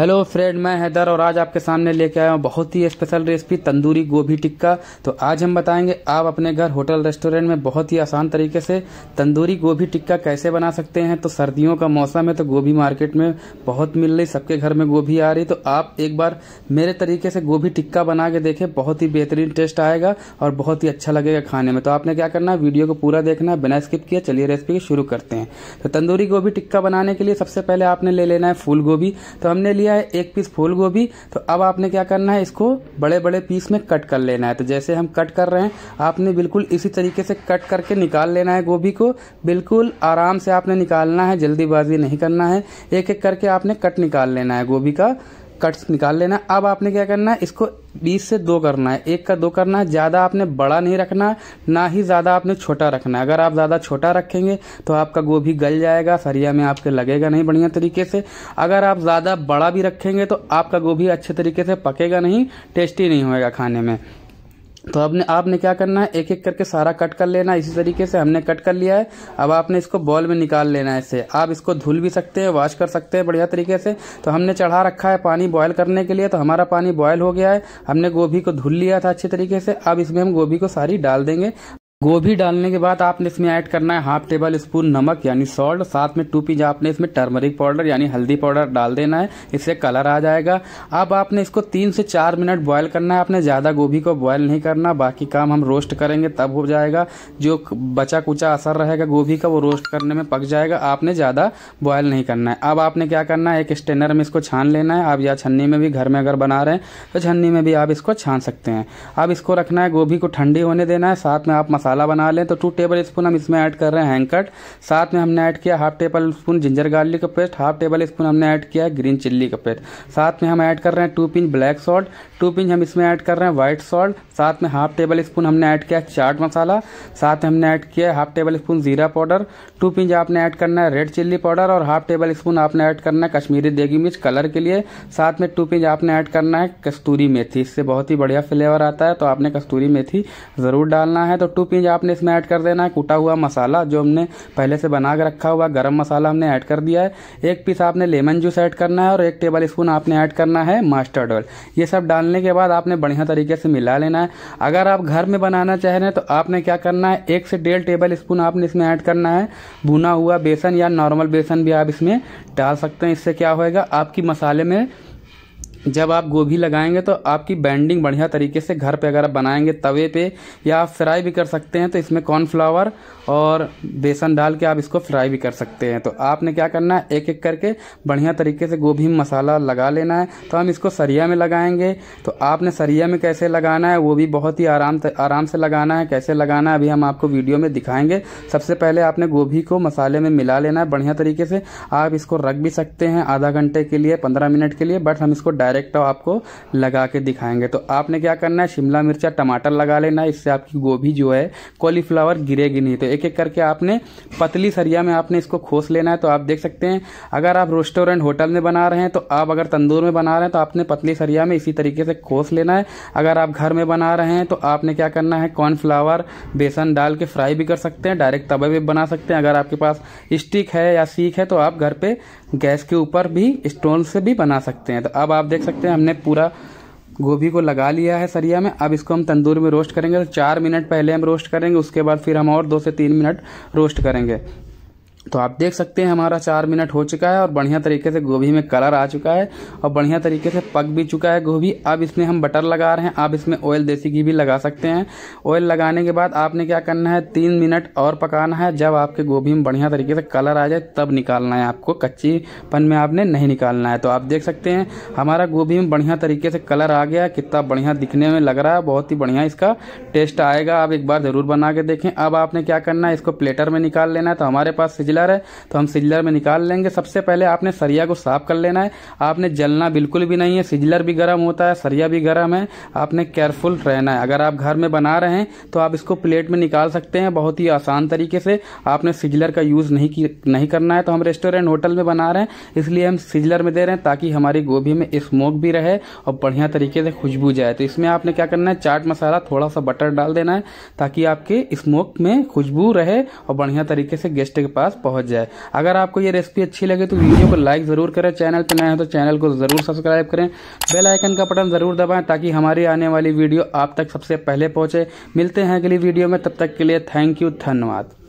hello friend मैं हैदर और आज आपके सामने लेके आया हूँ बहुत ही स्पेशल रेसिपी तंदूरी गोभी टिक्का तो आज हम बताएंगे आप अपने घर होटल रेस्टोरेंट में बहुत ही आसान तरीके से तंदूरी गोभी टिक्का कैसे बना सकते हैं तो सर्दियों का मौसम है तो गोभी मार्केट में बहुत मिल रही सबके घर में गोभी आ रही तो आप एक बार मेरे तरीके से गोभी टिक्का बना के देखें बहुत ही बेहतरीन टेस्ट आएगा और बहुत ही अच्छा लगेगा खाने में तो आपने क्या करना है वीडियो को पूरा देखना है बिना स्किप किया चलिए रेसिपी शुरू करते हैं तो तंदूरी गोभी टिक्का बनाने के लिए सबसे पहले आपने ले लेना है फूल गोभी तो हमने लिया लिया है एक पीस फूल गोभी तो अब आपने क्या करना है इसको बड़े बड़े पीस में कट कर लेना है तो जैसे हम कट कर रहे हैं आपने बिल्कुल इसी तरीके से कट करके निकाल लेना है गोभी को बिल्कुल आराम से आपने निकालना है जल्दीबाजी नहीं करना है एक एक करके आपने कट निकाल लेना है गोभी का कट्स निकाल लेना अब आपने क्या करना है इसको बीस से दो करना है एक का दो करना है ज़्यादा आपने बड़ा नहीं रखना ना ही ज़्यादा आपने छोटा रखना है अगर आप ज़्यादा छोटा रखेंगे तो आपका गोभी गल जाएगा सरिया में आपके लगेगा नहीं बढ़िया तरीके से अगर आप ज़्यादा बड़ा भी रखेंगे तो आपका गोभी अच्छे तरीके से पकेगा नहीं टेस्टी नहीं होएगा खाने में तो आपने आपने क्या करना है एक एक करके सारा कट कर लेना है इसी तरीके से हमने कट कर लिया है अब आपने इसको बॉल में निकाल लेना है इसे आप इसको धुल भी सकते हैं वॉश कर सकते हैं बढ़िया तरीके से तो हमने चढ़ा रखा है पानी बॉयल करने के लिए तो हमारा पानी बॉयल हो गया है हमने गोभी को धुल लिया था अच्छे तरीके से अब इसमें हम गोभी को सारी डाल देंगे गोभी डालने के बाद आपने इसमें ऐड करना है हाफ टेबल स्पून नमक यानी सॉल्ट साथ में टू पीज आपने इसमें टर्मरिक पाउडर यानी हल्दी पाउडर डाल देना है इससे कलर आ जाएगा अब आपने इसको तीन से चार मिनट बॉयल करना है आपने ज़्यादा गोभी को बॉयल नहीं करना बाकी काम हम रोस्ट करेंगे तब हो जाएगा जो बचा कुचा असर रहेगा गोभी का वो रोस्ट करने में पक जाएगा आपने ज़्यादा बॉयल नहीं करना है अब आपने क्या करना है एक स्टेनर में इसको छान लेना है आप या छन्नी में भी घर में अगर बना रहे हैं तो छन्नी में भी आप इसको छान सकते हैं अब इसको रखना है गोभी को ठंडी होने देना है साथ में आप मसाला मसाला बना लें तो टू टेबल स्पून हम इसमें ऐड कर रहे हैं हैंकट साथ में हमने ऐड किया half tablespoon ginger garlic का पेस्ट हाफ टेबल स्पून हमने ऐड किया ग्रीन चिल्ली का पेस्ट साथ में हम ऐड कर रहे हैं two pinch black salt two pinch हम इसमें ऐड कर रहे हैं व्हाइट सॉल्ट साथ में हाफ टेबल स्पून हमने ऐड किया चाट मसाला साथ में हमने ऐड किया हाफ टेबल स्पून जीरा पाउडर टू पिंच आपने ऐड करना है रेड चिल्ली पाउडर और हाफ टेबल स्पून आपने ऐड करना है कश्मीरी देगी मिर्च कलर के लिए साथ में टू पिंच आपने ऐड करना है कस्तूरी मेथी इससे बहुत ही बढ़िया फ्लेवर आता है तो आपने कस्तूरी मेथी ज़रूर डालना है तो टू पिंच चीज़ आपने इसमें ऐड कर देना है कूटा हुआ मसाला जो हमने पहले से बना कर रखा हुआ गर्म मसाला हमने ऐड कर दिया है एक पीस आपने लेमन जूस ऐड करना है और एक टेबल स्पून आपने ऐड करना है मास्टर्ड ऑयल ये सब डालने के बाद आपने बढ़िया तरीके से मिला लेना है अगर आप घर में बनाना चाह रहे हैं तो आपने क्या करना है एक से डेढ़ टेबल स्पून आपने इसमें ऐड करना है भुना हुआ बेसन या नॉर्मल बेसन भी आप इसमें डाल सकते हैं इससे क्या होएगा आपकी मसाले में जब आप गोभी लगाएंगे तो आपकी बैंडिंग बढ़िया तरीके से घर पे अगर आप बनाएंगे तवे पे या आप फ्राई भी कर सकते हैं तो इसमें कॉर्नफ्लावर और बेसन डाल के आप इसको फ्राई भी कर सकते हैं तो आपने क्या करना है एक एक करके बढ़िया तरीके से गोभी में मसाला लगा लेना है तो हम इसको सरिया में लगाएंगे तो आपने सरिया में कैसे लगाना है वो भी बहुत ही आराम आराम से लगाना है कैसे लगाना है अभी हम आपको वीडियो में दिखाएंगे सबसे पहले आपने गोभी को मसाले में मिला लेना है बढ़िया तरीके से आप इसको रख भी सकते हैं आधा घंटे के लिए पंद्रह मिनट के लिए बट हम इसको डायरेक्ट डायरेक्ट तो आपको लगा के दिखाएंगे तो आपने क्या करना है शिमला मिर्चा टमाटर लगा लेना इससे आपकी गोभी जो है कॉलीफ्लावर गिरेगी नहीं तो एक एक करके आपने पतली सरिया में आपने इसको खोस लेना है तो आप देख सकते हैं अगर आप रेस्टोरेंट होटल में बना रहे हैं तो आप अगर तंदूर में बना रहे हैं तो आपने पतली सरिया में इसी तरीके से खोस लेना है अगर आप घर में बना रहे हैं तो आपने क्या करना है कॉर्नफ्लावर बेसन डाल के फ्राई भी कर सकते हैं डायरेक्ट तवे भी बना सकते हैं अगर आपके पास स्टिक है या सीख है तो आप घर पे गैस के ऊपर भी स्टोन से भी बना सकते हैं तो अब आप देख सकते हैं हमने पूरा गोभी को लगा लिया है सरिया में अब इसको हम तंदूर में रोस्ट करेंगे तो चार मिनट पहले हम रोस्ट करेंगे उसके बाद फिर हम और दो से तीन मिनट रोस्ट करेंगे तो आप देख सकते हैं हमारा चार मिनट हो चुका है और बढ़िया तरीके से गोभी में कलर आ चुका है और बढ़िया तरीके से पक भी चुका है गोभी अब इसमें हम बटर लगा रहे हैं आप इसमें ऑयल देसी घी भी लगा सकते हैं ऑयल लगाने के बाद आपने क्या करना है तीन मिनट और पकाना है जब आपके गोभी में बढ़िया तरीके से कलर आ जाए तब निकालना है आपको पन में आपने नहीं निकालना है तो आप देख सकते हैं हमारा गोभी में बढ़िया तरीके से कलर आ गया कितना बढ़िया दिखने में लग रहा है बहुत ही बढ़िया इसका टेस्ट आएगा आप एक बार ज़रूर बना के देखें अब आपने क्या करना है इसको प्लेटर में निकाल लेना है तो हमारे पास सिजलर है तो हम सिजलर में निकाल लेंगे सबसे पहले आपने सरिया को साफ कर लेना है आपने जलना बिल्कुल भी नहीं है सिजलर भी गर्म होता है सरिया भी गर्म है आपने केयरफुल रहना है अगर आप घर में बना रहे हैं तो आप इसको प्लेट में निकाल सकते हैं बहुत ही आसान तरीके से आपने सिजलर का यूज़ नहीं की नहीं करना है तो हम रेस्टोरेंट होटल में बना रहे हैं इसलिए हम सिजलर में दे रहे हैं ताकि हमारी गोभी में स्मोक भी रहे और बढ़िया तरीके से खुशबू जाए तो इसमें आपने क्या करना है चाट मसाला थोड़ा सा बटर डाल देना है ताकि आपके स्मोक में खुशबू रहे और बढ़िया तरीके से गेस्ट के पास पहुंच जाए अगर आपको ये रेसिपी अच्छी लगे तो वीडियो को लाइक ज़रूर करें चैनल पर नए हो तो चैनल को ज़रूर सब्सक्राइब करें बेल आइकन का बटन ज़रूर दबाएं ताकि हमारी आने वाली वीडियो आप तक सबसे पहले पहुंचे मिलते हैं अगली वीडियो में तब तक के लिए थैंक यू धन्यवाद